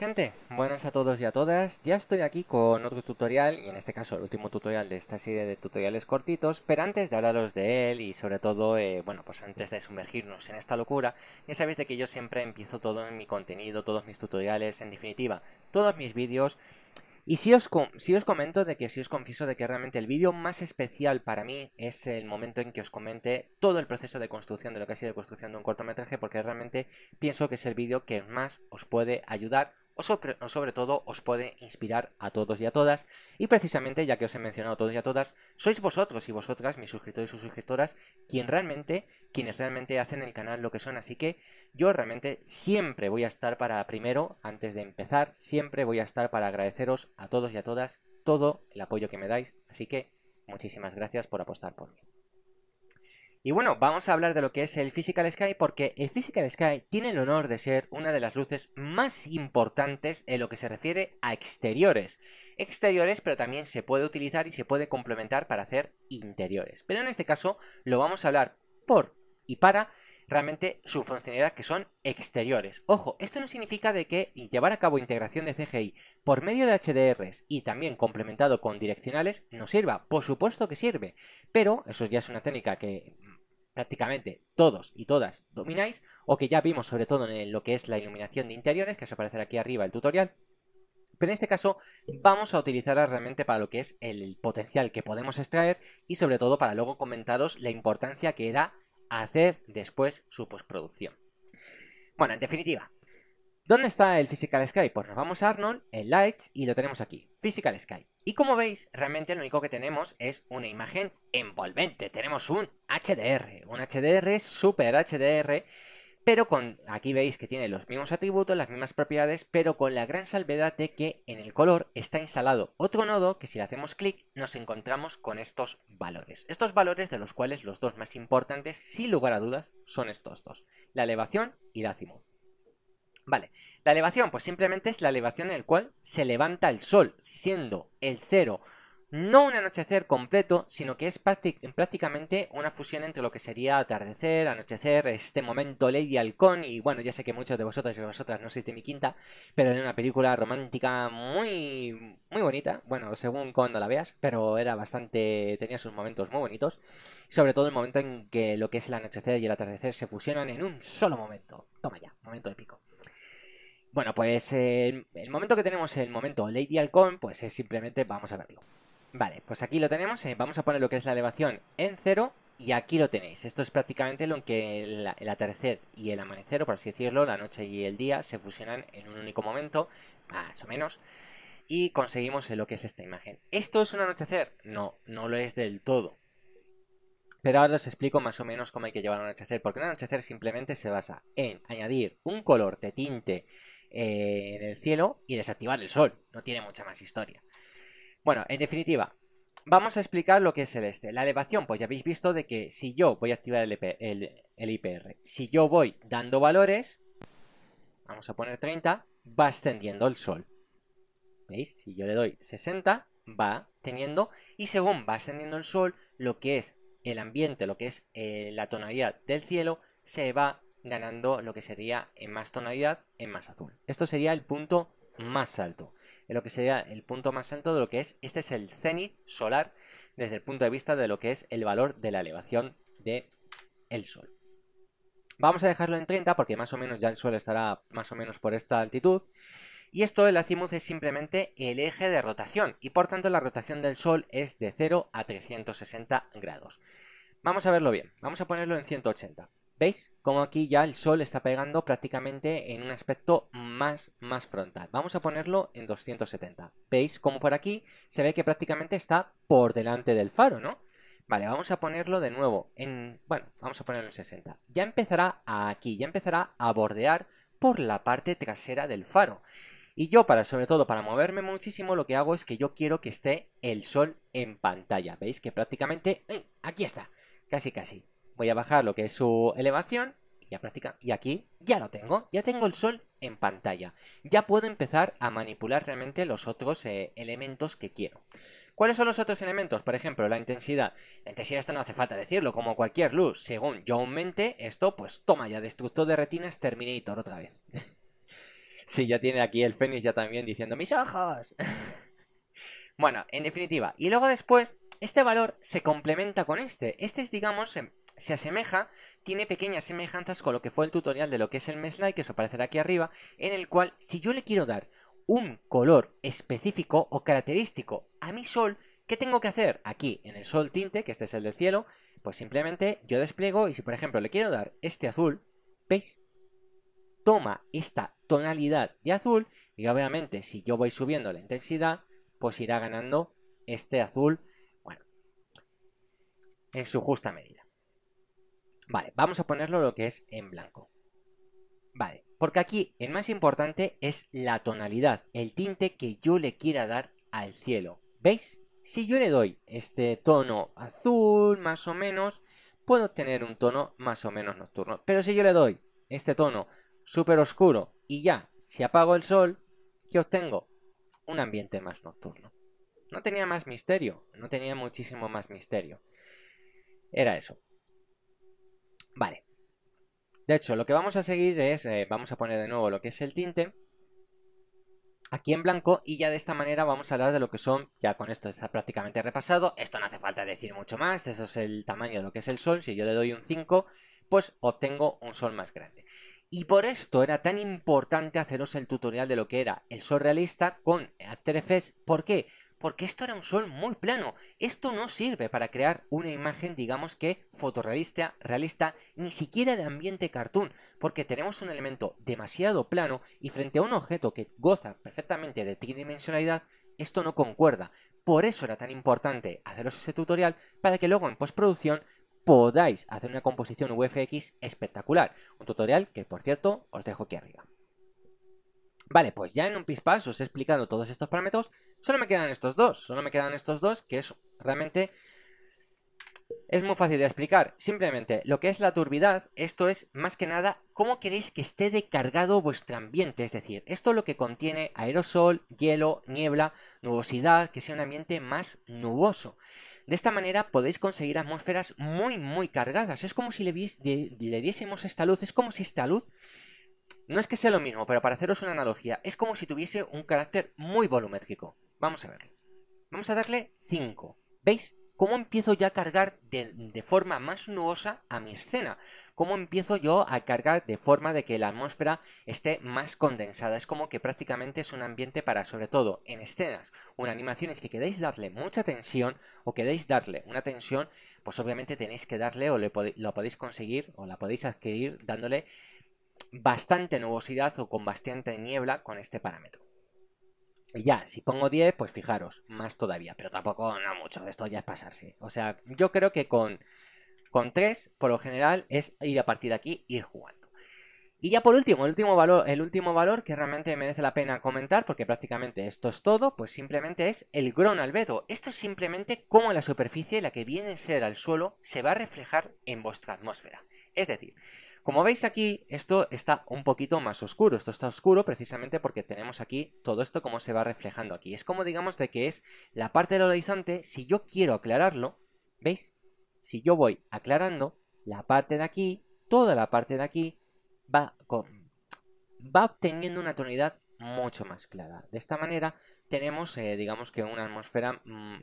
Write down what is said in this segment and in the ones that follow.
gente? Buenas a todos y a todas, ya estoy aquí con otro tutorial, y en este caso el último tutorial de esta serie de tutoriales cortitos, pero antes de hablaros de él y sobre todo, eh, bueno, pues antes de sumergirnos en esta locura, ya sabéis de que yo siempre empiezo todo en mi contenido, todos mis tutoriales, en definitiva, todos mis vídeos, y si os, si os comento de que, si os confieso de que realmente el vídeo más especial para mí es el momento en que os comente todo el proceso de construcción de lo que ha sido construcción de un cortometraje, porque realmente pienso que es el vídeo que más os puede ayudar o sobre, todo os puede inspirar a todos y a todas. Y precisamente, ya que os he mencionado a todos y a todas, sois vosotros y vosotras, mis suscriptores y suscriptoras, quien realmente, quienes realmente hacen el canal lo que son. Así que yo realmente siempre voy a estar para, primero, antes de empezar, siempre voy a estar para agradeceros a todos y a todas todo el apoyo que me dais. Así que muchísimas gracias por apostar por mí. Y bueno, vamos a hablar de lo que es el Physical Sky porque el Physical Sky tiene el honor de ser una de las luces más importantes en lo que se refiere a exteriores. Exteriores, pero también se puede utilizar y se puede complementar para hacer interiores. Pero en este caso lo vamos a hablar por y para realmente su funcionalidad que son exteriores. Ojo, esto no significa de que llevar a cabo integración de CGI por medio de HDRs y también complementado con direccionales no sirva. Por supuesto que sirve, pero eso ya es una técnica que prácticamente todos y todas domináis, o que ya vimos sobre todo en lo que es la iluminación de interiores, que os aparecerá aquí arriba el tutorial, pero en este caso vamos a utilizarla realmente para lo que es el potencial que podemos extraer y sobre todo para luego comentaros la importancia que era hacer después su postproducción. Bueno, en definitiva, ¿dónde está el Physical Sky? Pues nos vamos a Arnold, el Lights y lo tenemos aquí, Physical Sky. Y como veis, realmente lo único que tenemos es una imagen envolvente. Tenemos un HDR, un HDR super HDR, pero con aquí veis que tiene los mismos atributos, las mismas propiedades, pero con la gran salvedad de que en el color está instalado otro nodo que si hacemos clic nos encontramos con estos valores. Estos valores de los cuales los dos más importantes, sin lugar a dudas, son estos dos, la elevación y la cima. Vale, la elevación, pues simplemente es la elevación en el cual se levanta el sol, siendo el cero no un anochecer completo, sino que es prácticamente una fusión entre lo que sería atardecer, anochecer, este momento Lady Halcón, y bueno, ya sé que muchos de vosotros y vosotras no sois de mi quinta, pero era una película romántica muy, muy bonita, bueno, según cuando la veas, pero era bastante, tenía sus momentos muy bonitos, sobre todo el momento en que lo que es el anochecer y el atardecer se fusionan en un solo momento. Toma ya, momento épico. Bueno, pues eh, el momento que tenemos, el momento Lady Halcón, pues es simplemente, vamos a verlo. Vale, pues aquí lo tenemos, eh, vamos a poner lo que es la elevación en cero y aquí lo tenéis. Esto es prácticamente lo en que el atardecer y el amanecer, por así decirlo, la noche y el día, se fusionan en un único momento, más o menos, y conseguimos lo que es esta imagen. ¿Esto es un anochecer? No, no lo es del todo. Pero ahora os explico más o menos cómo hay que llevar un anochecer, porque un anochecer simplemente se basa en añadir un color de tinte eh, en el cielo y desactivar el sol. No tiene mucha más historia. Bueno, en definitiva, vamos a explicar lo que es el este. La elevación, pues ya habéis visto de que si yo voy a activar el, IPR, si yo voy dando valores, vamos a poner 30, va ascendiendo el sol. ¿Veis? Si yo le doy 60, va teniendo, y según va ascendiendo el sol, lo que es el ambiente, lo que es eh, la tonalidad del cielo, se va ganando lo que sería en más tonalidad, en más azul. Esto sería el punto más alto, en lo que sería el punto más alto de lo que es, este es el cenit solar desde el punto de vista de lo que es el valor de la elevación del el Sol. Vamos a dejarlo en 30 porque más o menos ya el Sol estará más o menos por esta altitud. Y esto, el azimuth es simplemente el eje de rotación y por tanto la rotación del Sol es de 0 a 360 grados. Vamos a verlo bien, vamos a ponerlo en 180. ¿Veis Como aquí ya el sol está pegando prácticamente en un aspecto más, más frontal? Vamos a ponerlo en 270. ¿Veis cómo por aquí se ve que prácticamente está por delante del faro, no? Vale, vamos a ponerlo de nuevo en... Bueno, vamos a ponerlo en 60. Ya empezará aquí, ya empezará a bordear por la parte trasera del faro. Y yo, para sobre todo, para moverme muchísimo, lo que hago es que yo quiero que esté el sol en pantalla. ¿Veis que prácticamente... ¡eh! Aquí está, casi casi. Voy a bajar lo que es su elevación y práctica. Y aquí ya lo tengo. Ya tengo el sol en pantalla. Ya puedo empezar a manipular realmente los otros eh, elementos que quiero. ¿Cuáles son los otros elementos? Por ejemplo, la intensidad. La intensidad esto no hace falta decirlo, como cualquier luz. Según yo aumente, esto pues toma ya, destructor de retinas Terminator otra vez. sí, ya tiene aquí el Fénix ya también diciendo mis ojos. bueno, en definitiva. Y luego después, este valor se complementa con este. Este es, digamos, em, se asemeja, tiene pequeñas semejanzas con lo que fue el tutorial de lo que es el Meslay, que os aparecerá aquí arriba, en el cual si yo le quiero dar un color específico o característico a mi sol, ¿qué tengo que hacer? Aquí, en el sol tinte, que este es el del cielo, pues simplemente yo despliego y si por ejemplo le quiero dar este azul, ¿veis? Toma esta tonalidad de azul y obviamente si yo voy subiendo la intensidad, pues irá ganando este azul, bueno, en su justa medida. Vale, vamos a ponerlo lo que es en blanco. Vale, porque aquí el más importante es la tonalidad, el tinte que yo le quiera dar al cielo. ¿Veis? Si yo le doy este tono azul, más o menos, puedo obtener un tono más o menos nocturno. Pero si yo le doy este tono súper oscuro y ya, si apago el sol, ¿qué obtengo? Un ambiente más nocturno. No tenía más misterio, no tenía muchísimo más misterio. Era eso. Vale. De hecho, lo que vamos a seguir es, eh, vamos a poner de nuevo lo que es el tinte aquí en blanco y ya de esta manera vamos a hablar de lo que son, ya con esto está prácticamente repasado, esto no hace falta decir mucho más, eso es el tamaño de lo que es el sol, si yo le doy un 5, pues obtengo un sol más grande. Y por esto era tan importante haceros el tutorial de lo que era el sol realista con After Effects, ¿por qué? porque esto era un sol muy plano. Esto no sirve para crear una imagen, digamos que fotorrealista, realista, ni siquiera de ambiente cartoon, porque tenemos un elemento demasiado plano y frente a un objeto que goza perfectamente de tridimensionalidad, esto no concuerda. Por eso era tan importante haceros ese tutorial para que luego en postproducción podáis hacer una composición VFX espectacular. Un tutorial que, por cierto, os dejo aquí arriba. Vale, pues ya en un pispas os he explicado todos estos parámetros. Solo me quedan estos dos. Solo me quedan estos dos, que es realmente... Es muy fácil de explicar. Simplemente, lo que es la turbidad, esto es más que nada cómo queréis que esté descargado vuestro ambiente. Es decir, esto es lo que contiene aerosol, hielo, niebla, nubosidad, que sea un ambiente más nuboso. De esta manera podéis conseguir atmósferas muy, muy cargadas. Es como si le diésemos esta luz, es como si esta luz no es que sea lo mismo, pero para haceros una analogía, es como si tuviese un carácter muy volumétrico. Vamos a verlo. Vamos a darle 5. ¿Veis? cómo empiezo ya a cargar de, forma más nuosa a mi escena, cómo empiezo yo a cargar de forma de que la atmósfera esté más condensada. Es como que prácticamente es un ambiente para, sobre todo en escenas o en animaciones que queréis darle mucha tensión o queréis darle una tensión, pues obviamente tenéis que darle o lo podéis conseguir o la podéis adquirir dándole bastante nubosidad o con bastante niebla con este parámetro. Y ya, si pongo 10, pues fijaros, más todavía, pero tampoco no mucho, esto ya es pasarse. O sea, yo creo que con, con 3, por lo general, es ir a partir de aquí, ir jugando. Y ya por último, el último valor, el último valor que realmente merece la pena comentar, porque prácticamente esto es todo, pues simplemente es el gron albedo. Esto es simplemente cómo la superficie, la que viene a ser al suelo, se va a reflejar en vuestra atmósfera. Es decir, como veis aquí, esto está un poquito más oscuro. Esto está oscuro precisamente porque tenemos aquí todo esto como se va reflejando aquí. Es como digamos de que es la parte del horizonte, si yo quiero aclararlo, ¿veis? Si yo voy aclarando, la parte de aquí, toda la parte de aquí, va, va obteniendo una tonalidad mucho más clara. De esta manera tenemos, eh, digamos que una atmósfera, mm,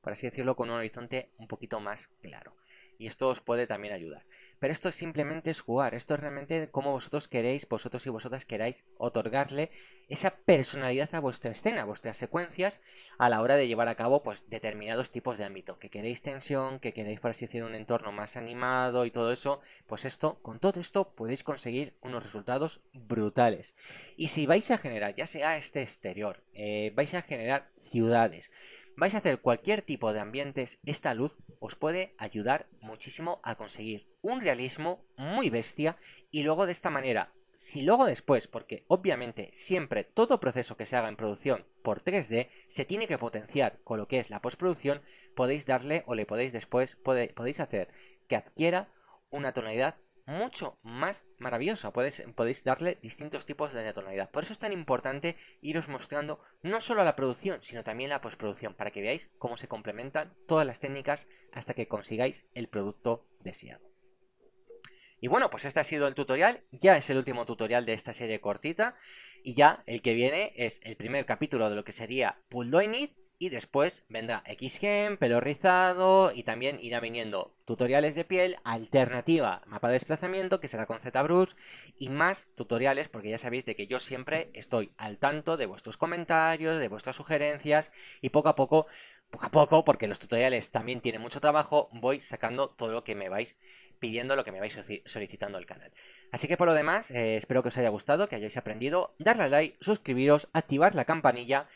por así decirlo, con un horizonte un poquito más claro y esto os puede también ayudar. Pero esto simplemente es jugar, esto es realmente como vosotros queréis, vosotros y vosotras queráis otorgarle esa personalidad a vuestra escena, a vuestras secuencias, a la hora de llevar a cabo pues, determinados tipos de ámbito. Que queréis tensión, que queréis, por así decirlo, un entorno más animado y todo eso, pues esto, con todo esto podéis conseguir unos resultados brutales. Y si vais a generar, ya sea este exterior, eh, vais a generar ciudades, vais a hacer cualquier tipo de ambientes, esta luz os puede ayudar muchísimo a conseguir un realismo muy bestia y luego de esta manera, si luego después, porque obviamente siempre todo proceso que se haga en producción por 3D se tiene que potenciar con lo que es la postproducción, podéis darle o le podéis después, podéis hacer que adquiera una tonalidad mucho más maravillosa. Podéis, darle distintos tipos de tonalidad. Por eso es tan importante iros mostrando no solo la producción, sino también la postproducción, para que veáis cómo se complementan todas las técnicas hasta que consigáis el producto deseado. Y bueno, pues este ha sido el tutorial, ya es el último tutorial de esta serie cortita y ya el que viene es el primer capítulo de lo que sería Pull y después vendrá Xgen, pelo rizado y también irá viniendo tutoriales de piel, alternativa, mapa de desplazamiento que será con ZBrush y más tutoriales porque ya sabéis de que yo siempre estoy al tanto de vuestros comentarios, de vuestras sugerencias y poco a poco, poco a poco, porque los tutoriales también tienen mucho trabajo, voy sacando todo lo que me vais pidiendo lo que me vais solicitando el canal. Así que por lo demás, eh, espero que os haya gustado, que hayáis aprendido, darle a like, suscribiros, activar la campanilla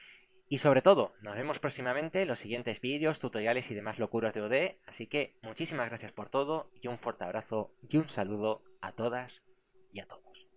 y sobre todo, nos vemos próximamente en los siguientes vídeos, tutoriales y demás locuras de OD, así que muchísimas gracias por todo y un fuerte abrazo y un saludo a todas y a todos.